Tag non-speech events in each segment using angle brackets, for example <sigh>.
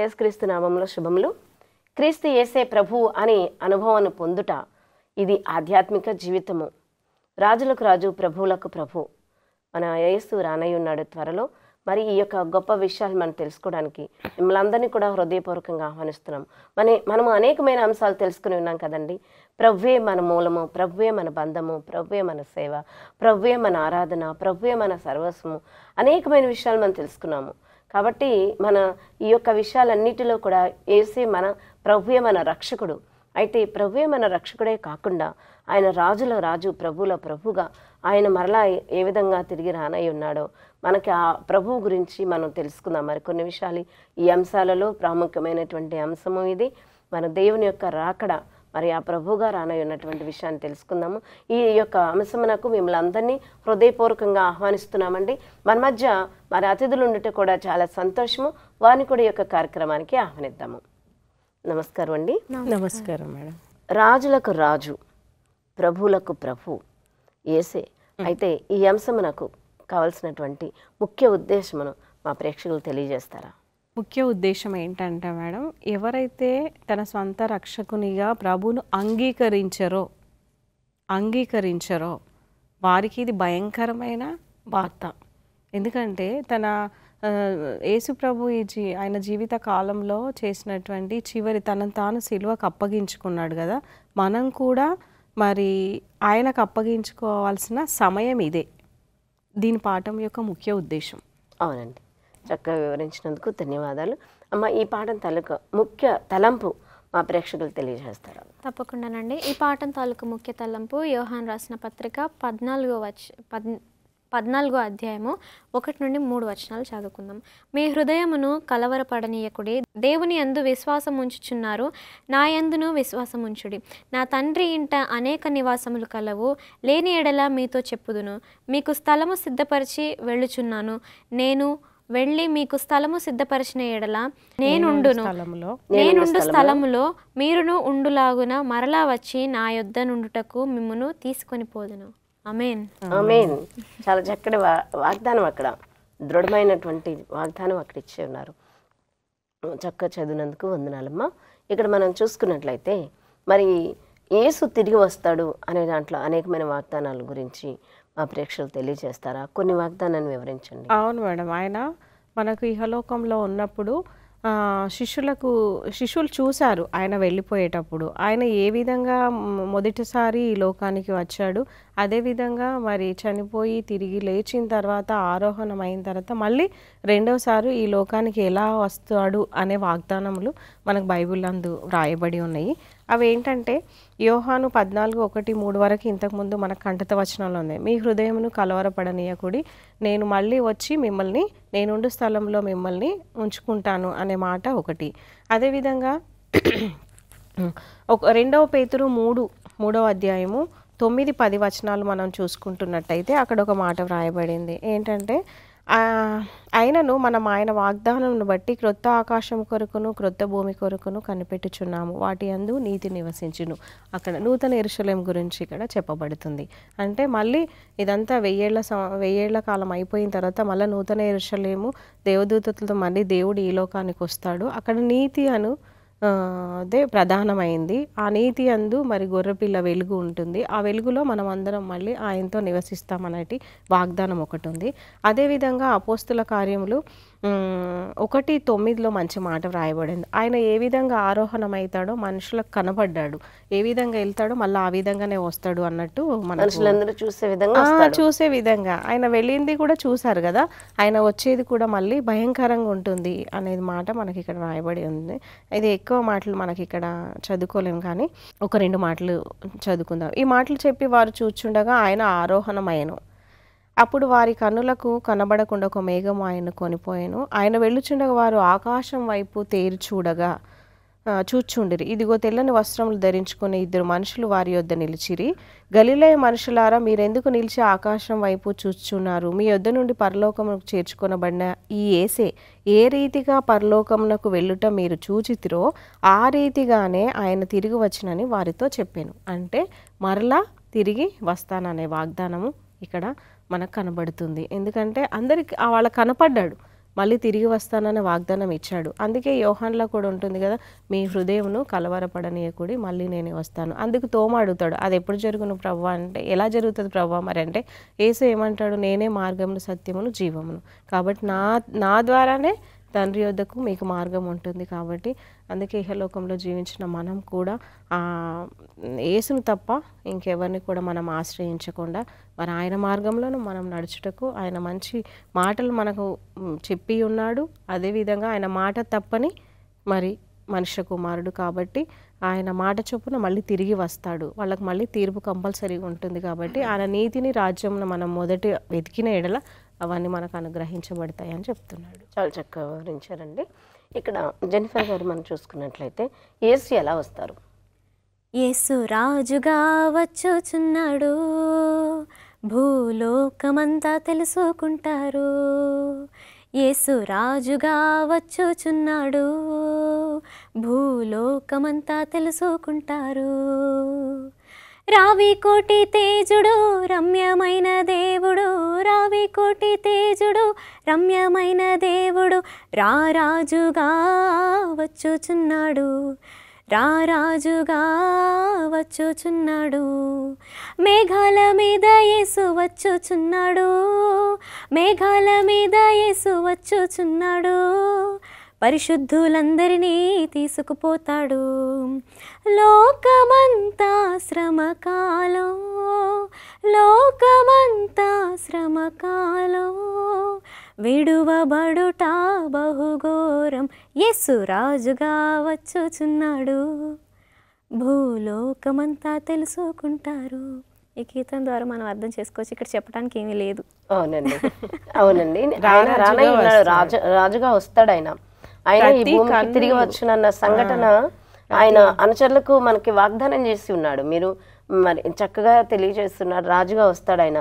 యేసుక్రీస్తు నామంలో శుభములు క్రీస్తు యేసే ప్రభు అనే అనుభవాన్ని పొందుట ఇది ఆధ్యాత్మిక జీవితము రాజులకు రాజు ప్రభువులకు ప్రభు మన యేసు రానయ్య ఉన్నాడు త్వరలో మరి ఈ యొక్క గొప్ప విషయాలు మనం తెలుసుకోవడానికి మిమ్మల్ని అందరినీ కూడా హృదయపూర్వకంగా ఆహ్వానిస్తున్నాం మన మనము అనేకమైన అంశాలు తెలుసుకుని ఉన్నాం కదండి ప్రవ్వే మన మూలము ప్రవ్వే మన బంధము ప్రవ్వే మన సేవ ప్రవ్వే మన ఆరాధన ప్రవ్వే మన సర్వస్వము అనేకమైన విషయాలు మనం తెలుసుకున్నాము కాబట్టి మన ఈ యొక్క విషయాలన్నిటిలో కూడా వేసే మన ప్రభుయే మన రక్షకుడు అయితే ప్రభువే మన రక్షకుడే కాకుండా ఆయన రాజుల రాజు ప్రభుల ప్రభుగా ఆయన మరలా ఏ విధంగా తిరిగి రానై ఉన్నాడో మనకి ఆ ప్రభువు గురించి మనం తెలుసుకుందాం మరి కొన్ని విషయాలు ఈ అంశాలలో ప్రాముఖ్యమైనటువంటి అంశము ఇది మన దేవుని యొక్క రాకడ మరి ఆ ప్రభుగా రానై ఉన్నటువంటి విషయాన్ని తెలుసుకుందాము ఈ యొక్క అంశమునకు మిమ్మల్ని అందరినీ హృదయపూర్వకంగా ఆహ్వానిస్తున్నామండి మన మధ్య మరి అతిథులు ఉండటం కూడా చాలా సంతోషము వారిని కూడా యొక్క కార్యక్రమానికి ఆహ్వానిద్దాము నమస్కారం అండి నమస్కారం మేడం రాజులకు రాజు ప్రభువులకు ప్రభు ఏసే అయితే ఈ అంశమునకు కావలసినటువంటి ముఖ్య ఉద్దేశమును మా ప్రేక్షకులు తెలియజేస్తారా ముఖ్య ఉద్దేశం ఏంటంటే మేడం ఎవరైతే తన సొంత రక్షకునిగా ప్రభువును అంగీకరించరో అంగీకరించరో వారికి ఇది భయంకరమైన వార్త ఎందుకంటే తన యేసు ప్రభు ఈ జీ ఆయన జీవిత కాలంలో చేసినటువంటి చివరి తనను తాను సిలువకు అప్పగించుకున్నాడు కదా మనం కూడా మరి ఆయనకు అప్పగించుకోవాల్సిన సమయం ఇదే దీని పాఠం యొక్క ముఖ్య ఉద్దేశం అవునండి చక్కగా వివరించినందుకు ధన్యవాదాలు అమ్మ ఈ పాఠం తాలూకు ముఖ్య తలంపు మా ప్రేక్షకులు తెలియజేస్తారు తప్పకుండానండి ఈ పాఠం తాలూకు ముఖ్య తలంపు యోహాన్ రాసిన పత్రిక పద్నాలుగో వచ్చ పద్ పద్నాలుగో అధ్యాయము ఒకటి నుండి మూడు వచనాలు చదువుకుందాం మీ హృదయమును కలవరపడనీయకుడి దేవుని ఎందు విశ్వాసం ఉంచుచున్నారు నా ఎందును విశ్వాసం ఉంచుడి నా తండ్రి ఇంట అనేక నివాసములు కలవు లేని ఎడల మీతో చెప్పుదును మీకు స్థలము సిద్ధపరిచి వెళ్ళుచున్నాను నేను వెళ్ళి మీకు స్థలము సిద్ధపరిచిన ఎడల నేనుండును నేనుండు స్థలములో మీరును ఉండులాగున మరలా వచ్చి నా యుద్ధ నుండుటకు మిమ్మును తీసుకొని పోదును అమేన్ అమేన్ చాలా చక్కటి వాగ్దానం అక్కడ దృఢమైనటువంటి వాగ్దానం అక్కడ ఇచ్చి ఉన్నారు చక్కగా చదివినందుకు వందనాలమ్మా ఇక్కడ మనం చూసుకున్నట్లయితే మరి ఏసు తిరిగి వస్తాడు అనే దాంట్లో అనేకమైన వాగ్దానాల గురించి మా ప్రేక్షకులు తెలియజేస్తారా కొన్ని వాగ్దానాన్ని వివరించండి అవును మేడం ఆయన మనకు ఇహలోకంలో ఉన్నప్పుడు శిష్యులకు శిష్యులు చూశారు ఆయన వెళ్ళిపోయేటప్పుడు ఆయన ఏ విధంగా మొదటిసారి ఈ లోకానికి వచ్చాడు అదేవిధంగా మరి చనిపోయి తిరిగి లేచిన తర్వాత ఆరోహణం అయిన తర్వాత మళ్ళీ రెండోసారి ఈ లోకానికి ఎలా వస్తాడు అనే వాగ్దానములు మనకు బైబిల్ అందు వ్రాయబడి ఉన్నాయి అవి ఏంటంటే యోహాను పద్నాలుగు ఒకటి మూడు వరకు ఇంతకుముందు మనకు కంఠత వచనంలో ఉంది మీ హృదయమును కలవరపడనీయకుడి నేను మళ్ళీ వచ్చి మిమ్మల్ని నేనుండు స్థలంలో మిమ్మల్ని ఉంచుకుంటాను అనే మాట ఒకటి అదేవిధంగా <clears throat> ఒక రెండవ పేతురు మూడు మూడవ అధ్యాయము తొమ్మిది పది వచనాలు మనం చూసుకుంటున్నట్టయితే అక్కడ ఒక మాట వ్రాయబడింది ఏంటంటే అయినను మనం ఆయన వాగ్దానం బట్టి క్రొత్త ఆకాశం కొరకును క్రొత్త భూమి కొరకును కనిపెట్టుచున్నాము వాటి అందు నీతి నివసించును అక్కడ నూతన ఎరుశలేం గురించి ఇక్కడ చెప్పబడుతుంది అంటే మళ్ళీ ఇదంతా వెయ్యేళ్ల వెయ్యేళ్ల కాలం అయిపోయిన తర్వాత మళ్ళీ నూతన ఇరుషలేము దేవదూతలతో మళ్ళీ దేవుడు ఈ లోకానికి వస్తాడు అక్కడ నీతి అను అదే ప్రధానమైంది ఆ నీతి అందు మరి గొర్రెపిల్ల వెలుగు ఉంటుంది ఆ వెలుగులో మనం అందరం మళ్ళీ ఆయనతో నివసిస్తామనేటి వాగ్దానం ఒకటి ఉంది అదేవిధంగా అపోస్తుల కార్యములు ఒకటి తొమ్మిదిలో మంచి మాట వ్రాయబడింది ఆయన ఏ విధంగా ఆరోహణం అవుతాడో మనుషులకు కనబడ్డాడు ఏ విధంగా వెళ్తాడో మళ్ళీ ఆ విధంగానే వస్తాడు అన్నట్టు మనుషులందరూ చూసే విధంగా చూసే విధంగా ఆయన వెళ్ళింది కూడా చూశారు కదా ఆయన వచ్చేది కూడా మళ్ళీ భయంకరంగా ఉంటుంది అనేది మాట మనకి ఇక్కడ రాయబడి ఉంది ఇది ఎక్కువ మాటలు మనకి ఇక్కడ చదువుకోలేము కానీ ఒక రెండు మాటలు చదువుకుందాం ఈ మాటలు చెప్పి వారు చూచుండగా ఆయన ఆరోహణమయ్యను అప్పుడు వారి కన్నులకు కనబడకుండా ఒక మేఘం ఆయన కొనిపోయాను ఆయన వెళ్ళుచుండగా వారు ఆకాశం వైపు తేరి చూడగా చూచుండిరి ఇదిగో తెల్లని వస్త్రములు ధరించుకుని ఇద్దరు మనుషులు వారి యొద్ద నిలిచిరి గలిలయ మనుషులారా మీరెందుకు నిలిచి ఆకాశం వైపు చూచున్నారు మీ యొద్ద నుండి పరలోకమునకు చేర్చుకొనబడిన ఈ ఏసే ఏ రీతిగా పరలోకమునకు వెళ్ళుట మీరు చూచితిరో ఆ రీతిగానే ఆయన తిరిగి వచ్చినని వారితో చెప్పాను అంటే మరలా తిరిగి వస్తాననే వాగ్దానము ఇక్కడ మనకు కనబడుతుంది ఎందుకంటే అందరికి వాళ్ళ కనపడ్డాడు మళ్ళీ తిరిగి వస్తానని వాగ్దానం ఇచ్చాడు అందుకే యోహాన్లో కూడా ఉంటుంది కదా మీ హృదయంను కలవరపడనీయకుడి మళ్ళీ నేనే వస్తాను అందుకు తోమ అడుగుతాడు అది ఎప్పుడు జరుగును ప్రభు అంటే ఎలా జరుగుతుంది ప్రభు మరి అంటే ఏసు ఏమంటాడు నేనే మార్గమును సత్యమును జీవమును కాబట్టి నా నా ద్వారానే తండ్రి వద్దకు మీకు మార్గం ఉంటుంది కాబట్టి అందుకే ఇహలోకంలో జీవించిన మనం కూడా ఏసును తప్ప ఇంకెవరిని కూడా మనం ఆశ్రయించకుండా మరి ఆయన మార్గంలోనూ మనం నడుచుటకు ఆయన మంచి మాటలు మనకు చెప్పి ఉన్నాడు అదేవిధంగా ఆయన మాట తప్పని మరి మనుష్య కుమారుడు కాబట్టి ఆయన మాట చొప్పున మళ్ళీ తిరిగి వస్తాడు వాళ్ళకి మళ్ళీ తీర్పు కంపల్సరీగా ఉంటుంది కాబట్టి ఆయన నీతిని రాజ్యంను మనం మొదటి వెతికిన ఎడల అవన్నీ మనకు అనుగ్రహించబడతాయి అని చెప్తున్నాడు చాలా చక్కగా వివరించారండి ఇక్కడ జెనిఫర్ గారు మనం చూసుకున్నట్లయితే ఏసు ఎలా వస్తారు ఏసు రాజుగా వచ్చుచున్నాడు భూలోకమంతా తెలుసుకుంటారు ఏసు రాజుగా వచ్చుచున్నాడు భూలోకమంతా తెలుసుకుంటారు రావి కోటి తేజుడు రమ్యమైన దేవుడు రావి కోటి తేజుడు రమ్యమైన దేవుడు రారాజుగా వచ్చుచున్నాడు రారాజుగా వచ్చుచున్నాడు మేఘాల మీద యేసు వచ్చుచున్నాడు మేఘాల మీద యేసు వచ్చుచున్నాడు పరిశుద్ధులందరినీ తీసుకుపోతాడు లోకమంతా శ్రమకాలో లోకమంతా శ్రమకాలో విడువబడుట బహుఘోరం యస్సు రాజుగా వచ్చుచున్నాడు భూలోకమంతా తెలుసుకుంటారు ఈ కీర్తన ద్వారా మనం అర్థం చేసుకోవచ్చు ఇక్కడ చెప్పడానికి ఏమీ లేదు అవునండి అవునండి రాజు రాజుగా వస్తాడు ఆయన ఆయన తిరిగి వచ్చిన సంఘటన ఆయన అనుచరులకు మనకి వాగ్దానం చేసి ఉన్నాడు మీరు మరి చక్కగా తెలియజేస్తున్నారు రాజుగా వస్తాడు ఆయన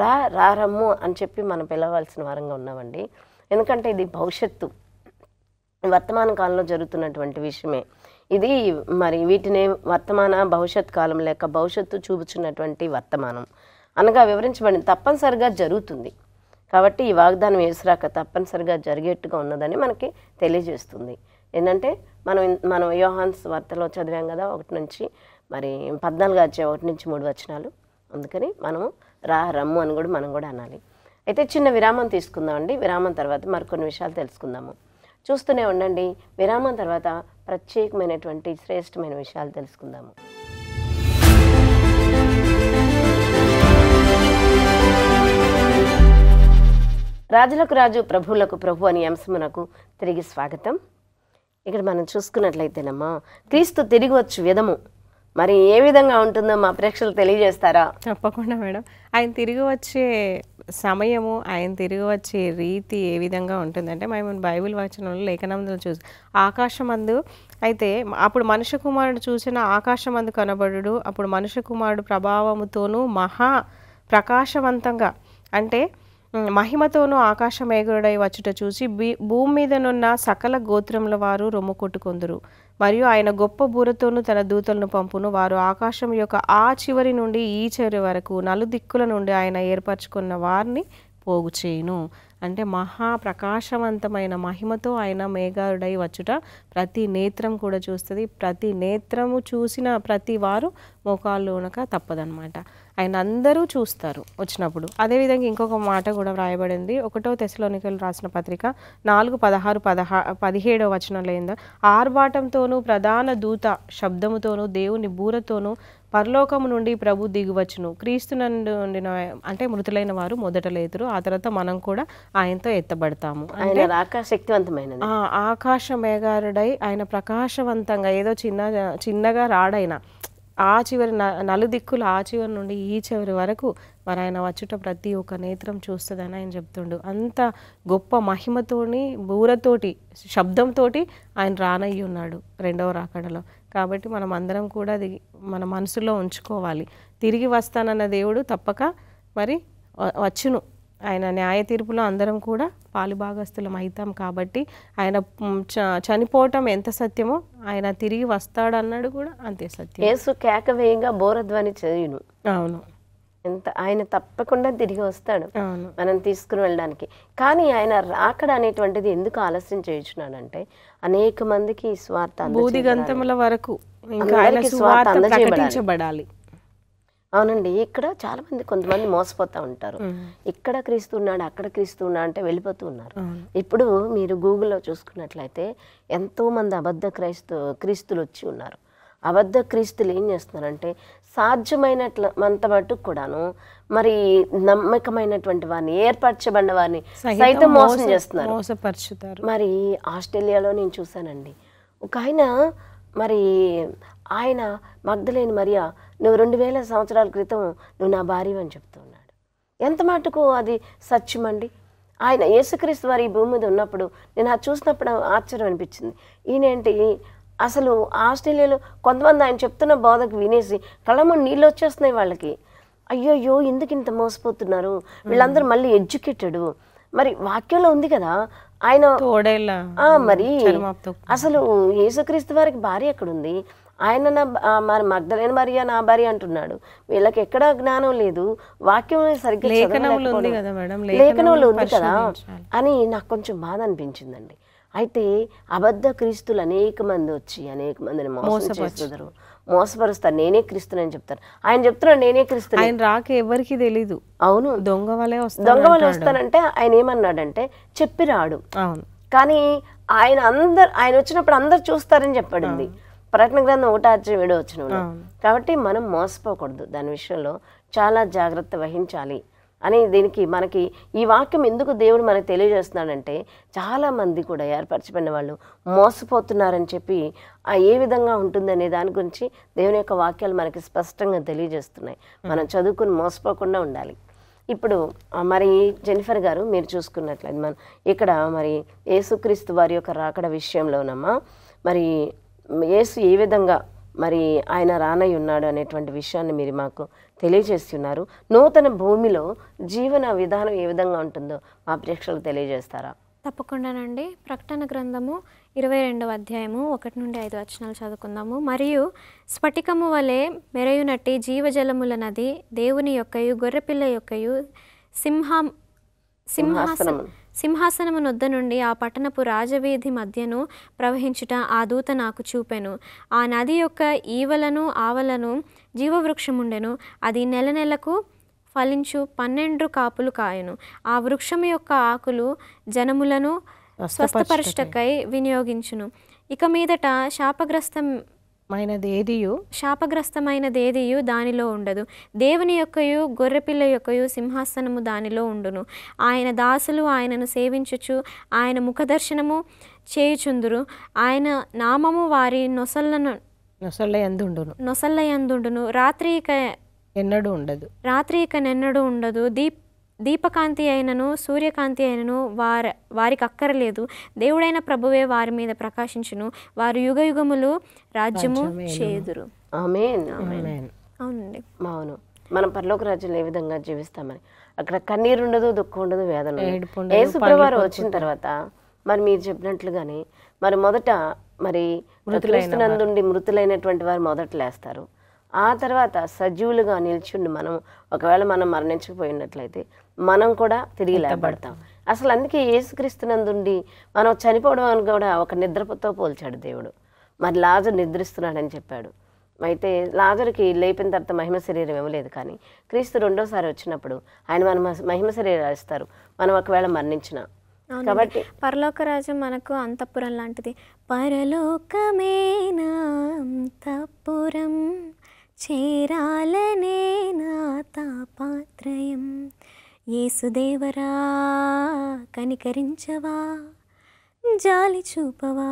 రా రారమ్ము అని చెప్పి మనం పిలవాల్సిన వారంగా ఉన్నామండి ఎందుకంటే ఇది భవిష్యత్తు వర్తమాన కాలంలో జరుగుతున్నటువంటి విషయమే ఇది మరి వీటిని వర్తమాన భవిష్యత్ కాలం లేక భవిష్యత్తు చూపుచున్నటువంటి వర్తమానం అనగా వివరించబడింది తప్పనిసరిగా జరుగుతుంది కాబట్టి ఈ వాగ్దానం వేసిరాక తప్పనిసరిగా జరిగేట్టుగా ఉన్నదని మనకి తెలియజేస్తుంది ఏంటంటే మనం మనం యోహాన్స్ వార్తలో చదివాం కదా ఒకటి నుంచి మరి పద్నాలుగు వచ్చే ఒకటి నుంచి మూడు వచనాలు అందుకని మనము రా రమ్ము అని కూడా మనం కూడా అనాలి అయితే చిన్న విరామం తీసుకుందామండి విరామం తర్వాత మరికొన్ని విషయాలు తెలుసుకుందాము చూస్తూనే ఉండండి విరామం తర్వాత ప్రత్యేకమైనటువంటి శ్రేష్టమైన విషయాలు తెలుసుకుందాము రాజులకు రాజు ప్రభువులకు ప్రభు అని అంశమునకు తిరిగి స్వాగతం ఇక్కడ మనం చూసుకున్నట్లయితేనమ్మా క్రీస్తు తిరిగి వచ్చు విధము మరి ఏ విధంగా ఉంటుందో మా ప్రేక్షకులు తెలియజేస్తారా తప్పకుండా మేడం ఆయన తిరిగి వచ్చే సమయము ఆయన తిరిగి వచ్చే రీతి ఏ విధంగా ఉంటుందంటే మేము బైబిల్ వచనంలో లేఖనందులు చూసి ఆకాశమందు అయితే అప్పుడు మనుష్య కుమారుడు చూసిన ఆకాశమందు కనబడు అప్పుడు మనుష్య కుమారుడు ప్రభావముతోనూ మహా ప్రకాశవంతంగా అంటే మహిమతోనూ ఆకాశమేగుడై వచ్చుట చూసి భూమి మీదనున్న సకల గోత్రముల వారు రొమ్ము కొట్టుకుందరు మరియు ఆయన గొప్ప బూరతోనూ తన దూతలను పంపును వారు ఆకాశం యొక్క ఆ చివరి నుండి ఈ చివరి వరకు నలుదిక్కుల నుండి ఆయన ఏర్పరచుకున్న వారిని పోగు చేయును అంటే మహా ప్రకాశవంతమైన మహిమతో ఆయన మేఘారుడై వచ్చుట ప్రతి నేత్రం కూడా చూస్తుంది ప్రతి నేత్రము చూసిన ప్రతి వారు ఉనక తప్పదనమాట ఆయన అందరూ చూస్తారు వచ్చినప్పుడు అదేవిధంగా ఇంకొక మాట కూడా వ్రాయబడింది ఒకటో తెశలోనికలు రాసిన పత్రిక నాలుగు పదహారు పదహా పదిహేడో వచనంలో ఏందో ఆర్భాటంతోనూ ప్రధాన దూత శబ్దముతోనూ దేవుని బూరతోనూ పరలోకము నుండి ప్రభు దిగువచ్చును క్రీస్తు నుండిన అంటే మృతులైన వారు మొదట లేదురు ఆ తర్వాత మనం కూడా ఆయనతో ఎత్తబడతాము శక్తివంతమైన ఆకాశ మేఘారుడై ఆయన ప్రకాశవంతంగా ఏదో చిన్న చిన్నగా రాడైనా ఆ చివరి నలు దిక్కులు ఆ చివరి నుండి ఈ చివరి వరకు మరి ఆయన వచ్చుట ప్రతి ఒక్క నేత్రం చూస్తుందని ఆయన చెప్తుండు అంత గొప్ప మహిమతోని బూరతోటి శబ్దంతో ఆయన రానయ్యి ఉన్నాడు రెండవ రాకడలో కాబట్టి మనం అందరం కూడా అది మన మనసులో ఉంచుకోవాలి తిరిగి వస్తానన్న దేవుడు తప్పక మరి వచ్చును ఆయన న్యాయ తీర్పులో అందరం కూడా పాలు భాగస్తులం అవుతాం కాబట్టి ఆయన చనిపోవటం ఎంత సత్యమో ఆయన తిరిగి వస్తాడన్నాడు కూడా అంతే సత్యం యేసు కేక వేయంగా బోరధ్వని చదివిను అవును ఎంత ఆయన తప్పకుండా తిరిగి వస్తాడు మనం తీసుకుని వెళ్ళడానికి కానీ ఆయన రాకడ అనేటువంటిది ఎందుకు ఆలస్యం చేయించున్నానంటే అనేక మందికి స్వార్థ బూదిగంతముల వరకు ఇంకా ఆయన స్వార్థ ప్రకటించబడాలి అవునండి ఇక్కడ చాలామంది కొంతమంది మోసపోతూ ఉంటారు ఇక్కడ క్రీస్తున్నాడు అక్కడ క్రీస్తున్నా అంటే వెళ్ళిపోతూ ఉన్నారు ఇప్పుడు మీరు గూగుల్లో చూసుకున్నట్లయితే ఎంతోమంది అబద్ధ క్రైస్తు క్రీస్తులు వచ్చి ఉన్నారు అబద్ధ క్రీస్తులు ఏం చేస్తున్నారంటే సాధ్యమైనట్ల అంత మటుకు కూడాను మరి నమ్మకమైనటువంటి వారిని ఏర్పరచబడిన వారిని సైతం మోసం చేస్తున్నారు మరి ఆస్ట్రేలియాలో నేను చూశానండి ఒక ఆయన మరి ఆయన మగ్ధలేని మరియా నువ్వు రెండు వేల సంవత్సరాల క్రితం నువ్వు నా భార్య అని చెప్తున్నాడు ఎంత మటుకు అది సత్యమండి ఆయన యేసుక్రీస్తు వారి భూమి మీద ఉన్నప్పుడు నేను అది చూసినప్పుడు ఆశ్చర్యం అనిపించింది ఈయనేంటి అసలు ఆస్ట్రేలియాలో కొంతమంది ఆయన చెప్తున్న బోధకు వినేసి కళ్ళము నీళ్ళు వచ్చేస్తున్నాయి వాళ్ళకి అయ్యో ఎందుకు ఇంత మోసపోతున్నారు వీళ్ళందరూ మళ్ళీ ఎడ్యుకేటెడ్ మరి వాక్యంలో ఉంది కదా ఆయన మరి అసలు యేసుక్రీస్తు వారికి భార్య ఎక్కడుంది ఆయన నా మరి మగ్ధలేని భార్య నా భార్య అంటున్నాడు వీళ్ళకి ఎక్కడ జ్ఞానం లేదు వాక్యం సరిగ్గా లేఖనంలో ఉంది కదా అని నాకు కొంచెం బాధ అనిపించిందండి అయితే అబద్ధ క్రీస్తులు అనేక మంది వచ్చి అనేక మందిని మోసం చేస్తున్నారు మోసపరుస్తాను నేనే క్రీస్తునని చెప్తాను ఆయన చెప్తున్నాడు నేనే క్రీస్తుని ఆయన రాక ఎవరికి తెలీదు అవును దొంగ వలె దొంగ వలె వస్తానంటే ఆయన ఏమన్నాడంటే చెప్పి రాడు అవును కానీ ఆయన అందరు ఆయన వచ్చినప్పుడు అందరు చూస్తారని చెప్పడింది ప్రకటన గ్రంథం ఒకటి ఆచరణ ఏడో వచ్చిన కాబట్టి మనం మోసపోకూడదు దాని విషయంలో చాలా జాగ్రత్త వహించాలి అనే దీనికి మనకి ఈ వాక్యం ఎందుకు దేవుడు మనకు తెలియజేస్తున్నాడంటే చాలామంది కూడా ఏర్పరచబడిన వాళ్ళు మోసపోతున్నారని చెప్పి ఆ ఏ విధంగా ఉంటుందనే దాని గురించి దేవుని యొక్క వాక్యాలు మనకి స్పష్టంగా తెలియజేస్తున్నాయి మనం చదువుకుని మోసపోకుండా ఉండాలి ఇప్పుడు మరి జెనిఫర్ గారు మీరు చూసుకున్నట్లయితే మనం ఇక్కడ మరి యేసుక్రీస్తు వారి యొక్క రాకడ విషయంలోనమ్మా మరి యేసు ఏ విధంగా మరి ఆయన రానై ఉన్నాడు అనేటువంటి విషయాన్ని మీరు మాకు తెలియజేస్తున్నారు నూతన భూమిలో జీవన విధానం ఏ విధంగా ఉంటుందో మా ప్రేక్షకులు తెలియజేస్తారా తప్పకుండానండి ప్రకటన గ్రంథము ఇరవై రెండవ అధ్యాయము ఒకటి నుండి ఐదు వచనాలు చదువుకుందాము మరియు స్ఫటికము వలె మెరయునట్టి జీవజలముల నది దేవుని యొక్కయు గొర్రెపిల్ల యొక్కయు సింహం సింహాసనం సింహాసనమునొద్ద నుండి ఆ పట్టణపు రాజవీధి మధ్యను ప్రవహించుట ఆ దూత నాకు చూపెను ఆ నది యొక్క ఈవలను ఆవలను జీవవృక్షముండెను అది నెల నెలకు ఫలించు పన్నెండు కాపులు కాయను ఆ వృక్షము యొక్క ఆకులు జనములను స్వస్థపరుష్టకై వినియోగించును ఇక మీదట శాపగ్రస్తం శాపగ్రస్తమైనదేదియు శాపగ్రస్తమైనదేదియు దానిలో ఉండదు దేవుని యొక్కయు గొర్రెపిల్ల యొక్కయు సింహాసనము దానిలో ఉండును ఆయన దాసులు ఆయనను సేవించుచు ఆయన ముఖదర్శనము చేయుచుందురు ఆయన నామము వారి నొసళ్ళను నొసళ్ళ ఎందుండును నొసళ్ళ ఎందుండును రాత్రి ఇక ఎన్నడూ ఉండదు రాత్రి ఇక నెన్నడూ ఉండదు దీప్ దీపకాంతి అయినను సూర్యకాంతి అయినను వార వారికి అక్కరలేదు దేవుడైన ప్రభువే వారి మీద ప్రకాశించును వారు యుగ యుగములు రాజ్యము చేదురు అవునండి అవును మనం పరలోక రాజ్యంలో ఏ విధంగా జీవిస్తామని అక్కడ కన్నీరు ఉండదు దుఃఖం ఉండదు వేదన ఏ శుక్రవారం వచ్చిన తర్వాత మరి మీరు చెప్పినట్లుగానే మరి మొదట మరి మృతులందుండి మృతులైనటువంటి వారు మొదట లేస్తారు ఆ తర్వాత సజీవులుగా నిల్చుండి మనం ఒకవేళ మనం మరణించకపోయినట్లయితే మనం కూడా తిరిగి లేబడతాం అసలు అందుకే ఏసుక్రీస్తునందుండి మనం చనిపోవడం అని కూడా ఒక నిద్రతో పోల్చాడు దేవుడు మరి లాజర్ నిద్రిస్తున్నాడని చెప్పాడు అయితే లాజర్కి లేపిన తర్వాత మహిమ శరీరం ఇవ్వలేదు కానీ క్రీస్తు రెండోసారి వచ్చినప్పుడు ఆయన మన మహిమ శరీరం ఇస్తారు మనం ఒకవేళ మరణించిన కాబట్టి పరలోక రాజ్యం మనకు అంతఃపురం లాంటిది పరలోకమేనా చేరాలనే నా తాపాత్రయం ఏసుదేవరా కనికరించవా జాలి చూపవా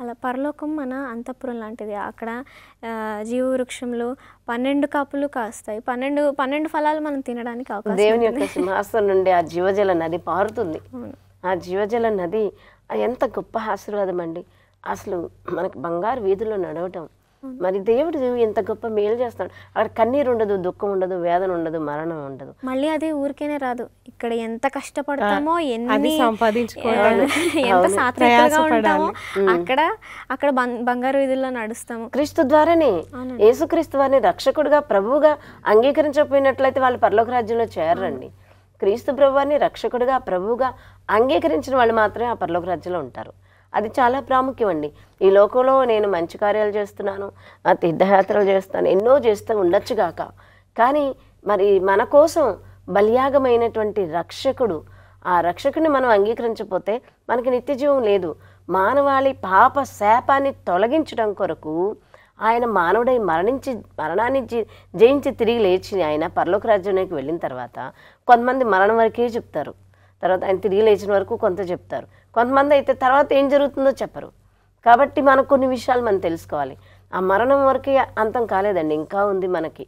అలా పరలోకం మన అంతఃపురం లాంటిది అక్కడ జీవ వృక్షంలో పన్నెండు కాపులు కాస్తాయి పన్నెండు పన్నెండు ఫలాలు మనం తినడానికి అవకాశం దేవుని యొక్క సింహాసనం నుండి ఆ జీవజల నది పారుతుంది ఆ జీవజల నది ఎంత గొప్ప ఆశీర్వాదం అండి అసలు మనకు బంగారు వీధుల్లో నడవటం మరి దేవుడు ఎంత గొప్ప మేలు చేస్తాడు అక్కడ కన్నీరు ఉండదు దుఃఖం ఉండదు వేదన ఉండదు మరణం ఉండదు మళ్ళీ అదే ఊరికేనే రాదు ఇక్కడ ఎంత కష్టపడతామో ఎన్ని <laughs> ఎంత ఉంటామో అక్కడ అక్కడ బంగారు వీధుల్లో నడుస్తాము క్రీస్తు ద్వారానే యేసుక్రీస్తు వారిని రక్షకుడుగా ప్రభువుగా అంగీకరించకపోయినట్లయితే వాళ్ళు పరలోక రాజ్యంలో చేరండి క్రీస్తు ప్రభువారిని రక్షకుడుగా ప్రభువుగా అంగీకరించిన వాళ్ళు మాత్రమే ఆ పర్లోక రాజ్యంలో ఉంటారు అది చాలా ప్రాముఖ్యం అండి ఈ లోకంలో నేను మంచి కార్యాలు చేస్తున్నాను తీర్థయాత్రలు చేస్తాను ఎన్నో చేస్తూ ఉండొచ్చుగాక కానీ మరి మన కోసం బలియాగమైనటువంటి రక్షకుడు ఆ రక్షకుని మనం అంగీకరించకపోతే మనకి నిత్యజీవం లేదు మానవాళి పాప శాపాన్ని తొలగించడం కొరకు ఆయన మానవుడై మరణించి మరణాన్ని జయించి తిరిగి లేచి ఆయన పర్లోక రాజ్యంలోకి వెళ్ళిన తర్వాత కొంతమంది మరణం వరకే చెప్తారు తర్వాత ఆయన తిరిగి లేచిన వరకు కొంత చెప్తారు కొంతమంది అయితే తర్వాత ఏం జరుగుతుందో చెప్పరు కాబట్టి మనకు కొన్ని విషయాలు మనం తెలుసుకోవాలి ఆ మరణం వరకు అంతం కాలేదండి ఇంకా ఉంది మనకి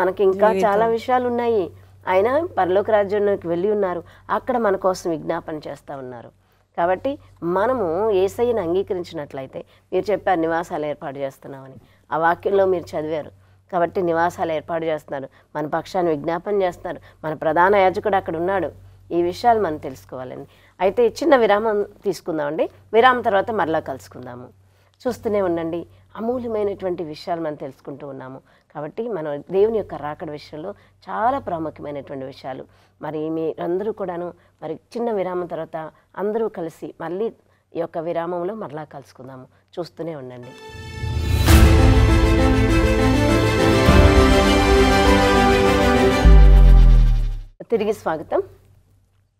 మనకి ఇంకా చాలా విషయాలు ఉన్నాయి ఆయన పరలోక రాజ్యంలోకి వెళ్ళి ఉన్నారు అక్కడ మన కోసం విజ్ఞాపన చేస్తూ ఉన్నారు కాబట్టి మనము ఏసయ్యను అంగీకరించినట్లయితే మీరు చెప్పారు నివాసాలు ఏర్పాటు చేస్తున్నామని ఆ వాక్యంలో మీరు చదివారు కాబట్టి నివాసాలు ఏర్పాటు చేస్తున్నారు మన పక్షాన్ని విజ్ఞాపన చేస్తున్నారు మన ప్రధాన యాజకుడు అక్కడ ఉన్నాడు ఈ విషయాలు మనం తెలుసుకోవాలండి అయితే చిన్న విరామం తీసుకుందామండి విరామం తర్వాత మరలా కలుసుకుందాము చూస్తూనే ఉండండి అమూల్యమైనటువంటి విషయాలు మనం తెలుసుకుంటూ ఉన్నాము కాబట్టి మనం దేవుని యొక్క రాకడ విషయంలో చాలా ప్రాముఖ్యమైనటువంటి విషయాలు మరి మీరందరూ కూడాను మరి చిన్న విరామం తర్వాత అందరూ కలిసి మళ్ళీ ఈ యొక్క విరామంలో మరలా కలుసుకుందాము చూస్తూనే ఉండండి తిరిగి స్వాగతం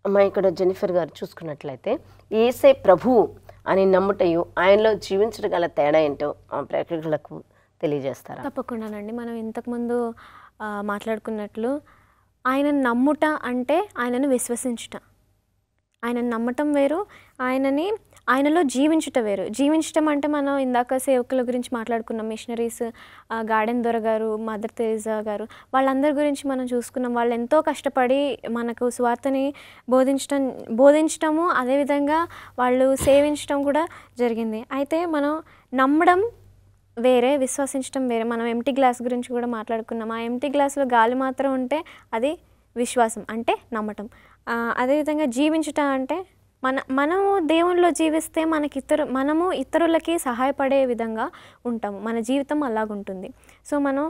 అమ్మాయి ఇక్కడ జెనిఫర్ గారు చూసుకున్నట్లయితే ఏసే ప్రభువు అని నమ్ముటయు ఆయనలో జీవించడం గల తేడా ఏంటో ప్రేక్షకులకు తెలియజేస్తారు తప్పకుండానండి మనం ఇంతకుముందు మాట్లాడుకున్నట్లు ఆయన నమ్ముట అంటే ఆయనను విశ్వసించుట ఆయన నమ్మటం వేరు ఆయనని ఆయనలో జీవించుట వేరు జీవించటం అంటే మనం ఇందాక సేవకుల గురించి మాట్లాడుకున్నాం మిషనరీస్ గార్డెన్ దొర గారు మదర్ తెరిజా గారు వాళ్ళందరి గురించి మనం చూసుకున్నాం వాళ్ళు ఎంతో కష్టపడి మనకు స్వార్థని బోధించటం బోధించటము అదేవిధంగా వాళ్ళు సేవించటం కూడా జరిగింది అయితే మనం నమ్మడం వేరే విశ్వసించడం వేరే మనం ఎంటీ గ్లాస్ గురించి కూడా మాట్లాడుకున్నాం ఆ ఎంటీ గ్లాస్లో గాలి మాత్రం ఉంటే అది విశ్వాసం అంటే నమ్మటం అదేవిధంగా జీవించటం అంటే మన మనము దేవుణ్ణిలో జీవిస్తే మనకి ఇతరు మనము ఇతరులకి సహాయపడే విధంగా ఉంటాము మన జీవితం అలాగుంటుంది సో మనం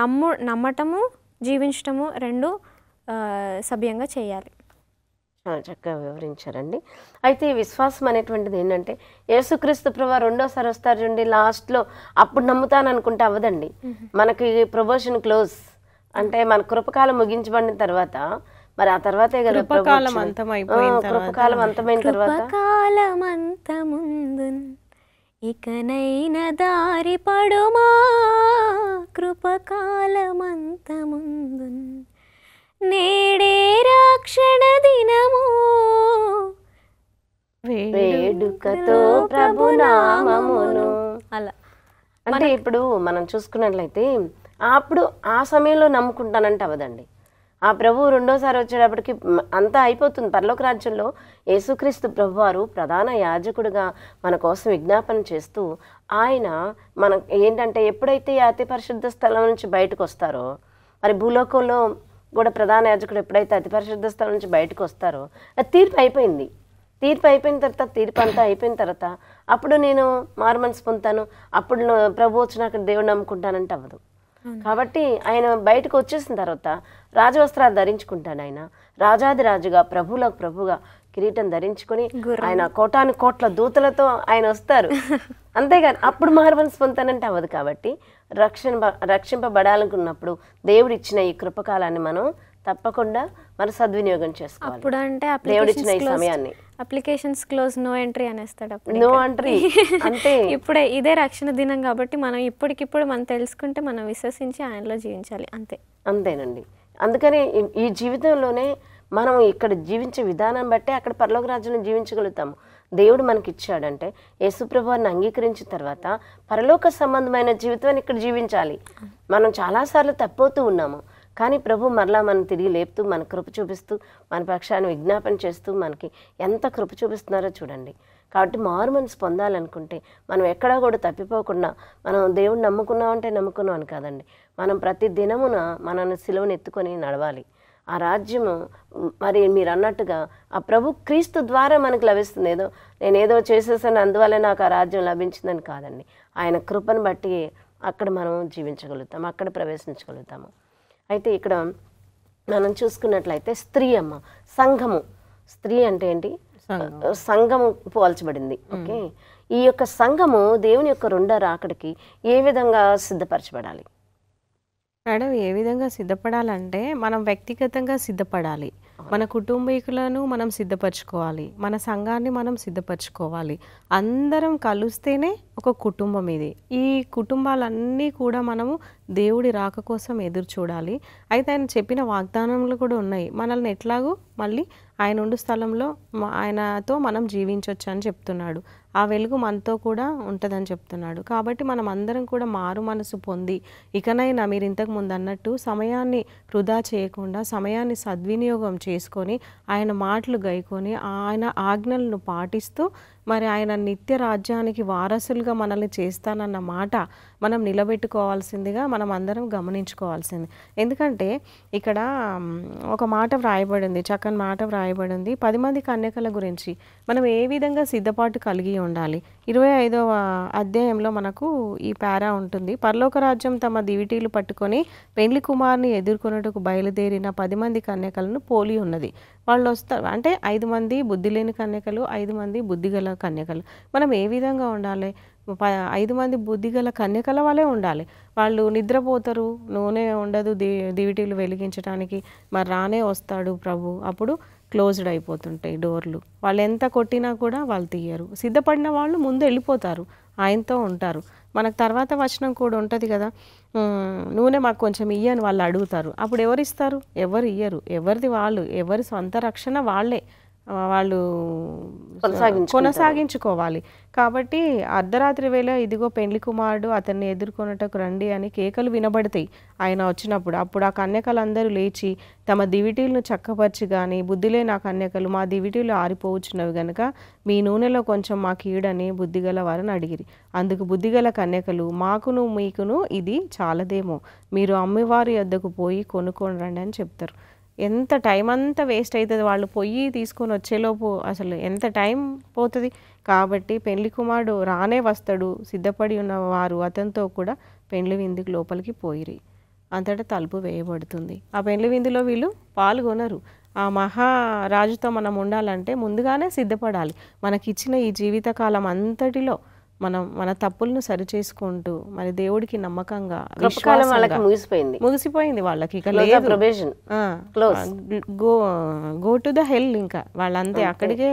నమ్ము నమ్మటము జీవించటము రెండు సభ్యంగా చేయాలి చక్కగా వివరించారండి అయితే ఈ విశ్వాసం అనేటువంటిది ఏంటంటే యేసుక్రీస్తు ప్రభా రెండోసారి వస్తారు చూడండి లాస్ట్లో అప్పుడు నమ్ముతాను అనుకుంటే అవ్వదండి మనకి ప్రమోషన్ క్లోజ్ అంటే మన కృపకాలం ముగించబడిన తర్వాత మరి ఆ తర్వాతే కదా కృపకాలం అంతమైపోయిన కృపకాలం అంతమైన తర్వాత కృపకాలం అంతముందు ఇకనైన దారి పడుమా కృపకాలం అంతముందు నేడే రాక్షణ దినము వేడుకతో ప్రభునామమును అలా అంటే ఇప్పుడు మనం చూసుకున్నట్లయితే అప్పుడు ఆ సమయంలో నమ్ముకుంటానంటే అవదండి ఆ ప్రభు రెండోసారి వచ్చేటప్పటికి అంతా అయిపోతుంది పర్లోక రాజ్యంలో యేసుక్రీస్తు ప్రభువారు ప్రధాన యాజకుడిగా మన కోసం విజ్ఞాపన చేస్తూ ఆయన మన ఏంటంటే ఎప్పుడైతే అతి పరిశుద్ధ స్థలం నుంచి బయటకు వస్తారో మరి భూలోకంలో కూడా ప్రధాన యాజకుడు ఎప్పుడైతే అతి పరిశుద్ధ స్థలం నుంచి బయటకు వస్తారో అది తీర్పు అయిపోయింది తీర్పు అయిపోయిన తర్వాత తీర్పు అంతా అయిపోయిన తర్వాత అప్పుడు నేను మారు మనసు పొందుతాను అప్పుడు ప్రభు వచ్చినాక దేవుడు నమ్ముకుంటానంటే అవ్వదు కాబట్టి ఆయన బయటకు వచ్చేసిన తర్వాత రాజవస్త్రాలు ధరించుకుంటాడు ఆయన రాజాది రాజుగా ప్రభులకు ప్రభుగా కిరీటం ధరించుకొని ఆయన కోటాను కోట్ల దూతలతో ఆయన వస్తారు <laughs> అంతేగాని అప్పుడు మార్వన్ పొందానంటే అవ్వదు కాబట్టి రక్షింప రక్షింపబడాలనుకున్నప్పుడు దేవుడిచ్చిన ఈ కృపకాలాన్ని మనం తప్పకుండా మన సద్వినియోగం చేసుకోవాలి అప్పుడు అంటే దేవుడిచ్చిన సమయాన్ని అప్లికేషన్స్ క్లోజ్ నో ఎంట్రీ అనేస్తాడు అప్పుడు నో ఎంట్రీ అంటే ఇప్పుడే ఇదే రక్షణ దినం కాబట్టి మనం ఇప్పటికిప్పుడు మనం తెలుసుకుంటే మనం విశ్వసించి ఆయనలో జీవించాలి అంతే అంతేనండి అందుకని ఈ జీవితంలోనే మనం ఇక్కడ జీవించే విధానం బట్టే అక్కడ పరలోక రాజ్యం జీవించగలుగుతాము దేవుడు మనకి ఇచ్చాడంటే యేసుప్రభువాన్ని అంగీకరించిన తర్వాత పరలోక సంబంధమైన జీవితాన్ని ఇక్కడ జీవించాలి మనం చాలాసార్లు తప్పవుతూ ఉన్నాము కానీ ప్రభు మరలా మనం తిరిగి లేపుతూ మన కృప చూపిస్తూ మన పక్షాన్ని విజ్ఞాపన చేస్తూ మనకి ఎంత కృప చూపిస్తున్నారో చూడండి కాబట్టి మారు మనసు పొందాలనుకుంటే మనం ఎక్కడా కూడా తప్పిపోకుండా మనం దేవుడు నమ్ముకున్నామంటే నమ్ముకున్నాం అని కాదండి మనం ప్రతి దినమున మనల్ని సిలువను ఎత్తుకొని నడవాలి ఆ రాజ్యము మరి మీరు అన్నట్టుగా ఆ ప్రభు క్రీస్తు ద్వారా మనకు లభిస్తుంది ఏదో నేను ఏదో చేసేసాను అందువల్ల నాకు ఆ రాజ్యం లభించిందని కాదండి ఆయన కృపను బట్టి అక్కడ మనం జీవించగలుగుతాం అక్కడ ప్రవేశించగలుగుతాము అయితే ఇక్కడ మనం చూసుకున్నట్లయితే స్త్రీ అమ్మ సంఘము స్త్రీ అంటే ఏంటి సంఘము పోల్చబడింది ఓకే ఈ యొక్క సంఘము దేవుని యొక్క రెండో రాకడికి ఏ విధంగా సిద్ధపరచబడాలి మేడం ఏ విధంగా సిద్ధపడాలంటే మనం వ్యక్తిగతంగా సిద్ధపడాలి మన కుటుంబీకులను మనం సిద్ధపరచుకోవాలి మన సంఘాన్ని మనం సిద్ధపరచుకోవాలి అందరం కలిస్తేనే ఒక కుటుంబం ఇది ఈ కుటుంబాలన్నీ కూడా మనము దేవుడి రాక కోసం ఎదురు చూడాలి అయితే ఆయన చెప్పిన వాగ్దానములు కూడా ఉన్నాయి మనల్ని ఎట్లాగూ మళ్ళీ ఆయన ఉండు స్థలంలో ఆయనతో మనం జీవించవచ్చు అని చెప్తున్నాడు ఆ వెలుగు మనతో కూడా ఉంటుందని చెప్తున్నాడు కాబట్టి మనం అందరం కూడా మారు మనసు పొంది ఇకనైనా మీరు ఇంతకు ముందు అన్నట్టు సమయాన్ని వృధా చేయకుండా సమయాన్ని సద్వినియోగం చేసుకొని ఆయన మాటలు గైకొని ఆయన ఆజ్ఞలను పాటిస్తూ మరి ఆయన నిత్య రాజ్యానికి వారసులుగా మనల్ని చేస్తానన్న మాట మనం నిలబెట్టుకోవాల్సిందిగా మనం అందరం గమనించుకోవాల్సింది ఎందుకంటే ఇక్కడ ఒక మాట వ్రాయబడింది చక్కని మాట వ్రాయబడింది పది మంది కన్యకల గురించి మనం ఏ విధంగా సిద్ధపాటు కలిగి ఉండాలి ఇరవై ఐదవ అధ్యాయంలో మనకు ఈ పారా ఉంటుంది పరలోక రాజ్యం తమ దివిటీలు పట్టుకొని పెండ్లి కుమార్ని ఎదుర్కొన్నట్టుకు బయలుదేరిన పది మంది కన్యకలను పోలి ఉన్నది వాళ్ళు వస్తారు అంటే ఐదు మంది బుద్ధి లేని కన్యకలు ఐదు మంది బుద్ధిగల కన్యకలు మనం ఏ విధంగా ఉండాలి ఐదు మంది బుద్ధిగల కన్యకల వాళ్ళే ఉండాలి వాళ్ళు నిద్రపోతారు నూనె ఉండదు ది దివిటీలు వెలిగించడానికి మరి రానే వస్తాడు ప్రభు అప్పుడు క్లోజ్డ్ అయిపోతుంటాయి డోర్లు వాళ్ళు ఎంత కొట్టినా కూడా వాళ్ళు తీయరు సిద్ధపడిన వాళ్ళు ముందు వెళ్ళిపోతారు ఆయనతో ఉంటారు మనకు తర్వాత వచనం కూడా ఉంటుంది కదా నూనె మాకు కొంచెం ఇయ్యని వాళ్ళు అడుగుతారు అప్పుడు ఎవరు ఇస్తారు ఎవరు ఇయ్యరు ఎవరిది వాళ్ళు ఎవరి సొంత రక్షణ వాళ్ళే వాళ్ళు కొనసాగించుకోవాలి కాబట్టి అర్ధరాత్రి వేళ ఇదిగో పెండ్లి కుమారుడు అతన్ని ఎదుర్కొనటకు రండి అని కేకలు వినబడతాయి ఆయన వచ్చినప్పుడు అప్పుడు ఆ అందరూ లేచి తమ దివిటీలను చక్కపరిచి కానీ బుద్ధిలే నా కన్యకలు మా దివిటీలు ఆరిపోవచ్చున్నవి కనుక మీ నూనెలో కొంచెం మా కీడని బుద్ధిగల వారిని అడిగిరి అందుకు బుద్ధిగల కన్యకలు మాకును మీకును ఇది చాలదేమో మీరు అమ్మవారి వద్దకు పోయి కొనుక్కొని రండి అని చెప్తారు ఎంత టైం అంతా వేస్ట్ అవుతుంది వాళ్ళు పొయ్యి తీసుకొని వచ్చేలోపు అసలు ఎంత టైం పోతుంది కాబట్టి పెళ్లి కుమారుడు రానే వస్తాడు సిద్ధపడి ఉన్న వారు అతనితో కూడా పెండ్లి విందుకు లోపలికి పోయిరి అంతటా తలుపు వేయబడుతుంది ఆ పెండ్లి విందులో వీళ్ళు పాల్గొనరు ఆ మహారాజుతో మనం ఉండాలంటే ముందుగానే సిద్ధపడాలి మనకిచ్చిన ఈ జీవితకాలం అంతటిలో మనం మన తప్పులను సరిచేసుకుంటూ మరి దేవుడికి నమ్మకంగా ముగిసిపోయింది ముగిసిపోయింది వాళ్ళకి ఇక go go to the hell ఇంకా వాళ్ళంతే అక్కడికే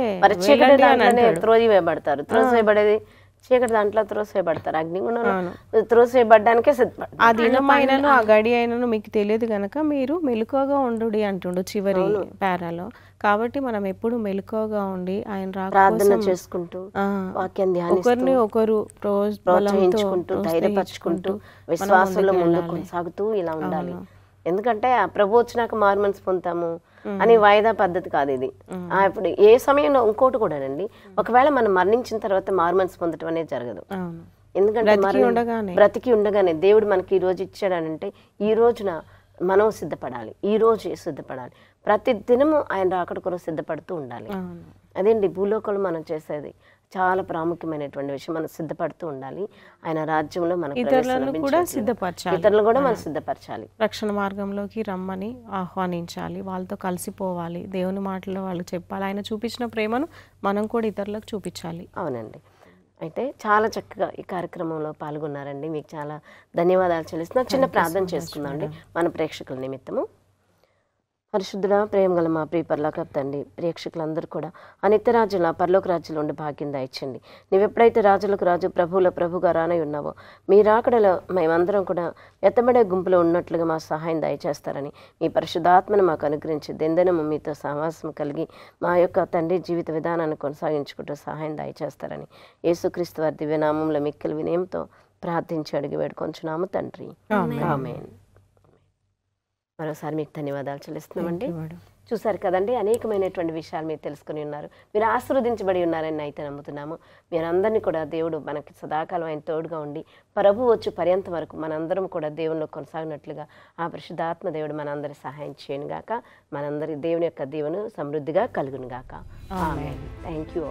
త్రోజి వేయబడతారు త్రోజి వేయబడేది చీకటి దాంట్లో త్రోసేయబడతారు అగ్నిగుణంలో త్రోసేయబడ్డానికే సిద్ధపడతారు ఆ దినమైనను ఆ గడి అయినను మీకు తెలియదు గనక మీరు మెలుకోగా ఉండు అంటుండు చివరి పేరాలో కాబట్టి మనం ఎప్పుడు మెలుకోగా ఉండి ఆయన ప్రార్థన చేసుకుంటూ వాక్యం ఒకరిని ఒకరు ప్రోత్సహించుకుంటూ ధైర్యపరచుకుంటూ విశ్వాసంలో ముందు కొనసాగుతూ ఇలా ఉండాలి ఎందుకంటే ఆ ప్రభు వచ్చినాక మార్మన్స్ పొందుతాము అని వాయిదా పద్ధతి కాదు ఇది ఇప్పుడు ఏ సమయంలో ఇంకోటి కూడానండి ఒకవేళ మనం మరణించిన తర్వాత మార్మన్స్ పొందడం అనేది జరగదు ఎందుకంటే బ్రతికి ఉండగానే దేవుడు మనకి ఈ రోజు ఇచ్చాడనంటే ఈ రోజున మనం సిద్ధపడాలి ఈ రోజు సిద్ధపడాలి ప్రతి దినము ఆయన రాకడ కొరకు సిద్ధపడుతూ ఉండాలి అండి భూలోకలు మనం చేసేది చాలా ప్రాముఖ్యమైనటువంటి విషయం మనం సిద్ధపడుతూ ఉండాలి ఆయన రాజ్యంలో మనం ఇతరులను కూడా సిద్ధపరచాలి ఇతరులను కూడా మనం సిద్ధపరచాలి రక్షణ మార్గంలోకి రమ్మని ఆహ్వానించాలి వాళ్ళతో కలిసిపోవాలి దేవుని మాటలు వాళ్ళు చెప్పాలి ఆయన చూపించిన ప్రేమను మనం కూడా ఇతరులకు చూపించాలి అవునండి అయితే చాలా చక్కగా ఈ కార్యక్రమంలో పాల్గొన్నారండి మీకు చాలా ధన్యవాదాలు చెల్లిస్తున్నా చిన్న ప్రార్థన చేసుకుందామండి మన ప్రేక్షకుల నిమిత్తము పరిశుద్ధుడ ప్రేమగల మా ప్రియపర్లాక తండ్రి ప్రేక్షకులందరూ కూడా అనిత్య రాజుల పర్లోక రాజులు ఉండి భాగ్యం దాయిచ్చండి నువ్వెప్పుడైతే రాజులకు రాజు ప్రభువుల ప్రభుగా రానై ఉన్నావో మీ రాకడలో మేమందరం కూడా ఎత్తబడే గుంపులో ఉన్నట్లుగా మా సహాయం దయచేస్తారని మీ పరిశుద్ధాత్మను మాకు అనుగ్రహించి దెందనము మీతో సహవాసం కలిగి మా యొక్క తండ్రి జీవిత విధానాన్ని కొనసాగించుకుంటూ సహాయం దయచేస్తారని యేసుక్రీస్తు వారి దివ్యనామంలో మిక్కిలి వినయంతో ప్రార్థించి అడిగి వేడుకొంచున్నాము తండ్రి మరోసారి మీకు ధన్యవాదాలు చెల్లిస్తున్నామండి చూశారు కదండి అనేకమైనటువంటి విషయాలు మీరు తెలుసుకుని ఉన్నారు మీరు ఆశీర్వదించబడి ఉన్నారని అయితే నమ్ముతున్నాము మీరందరినీ కూడా దేవుడు మనకి సదాకాలం ఆయన తోడుగా ఉండి ప్రభు వచ్చు పర్యంతం వరకు మనందరం కూడా దేవునిలో కొనసాగినట్లుగా ఆ పరిశుద్ధాత్మ దేవుడు మనందరి సహాయం చేయను గాక మనందరి దేవుని యొక్క దీవెను సమృద్ధిగా కలుగును గాక థ్యాంక్ యూ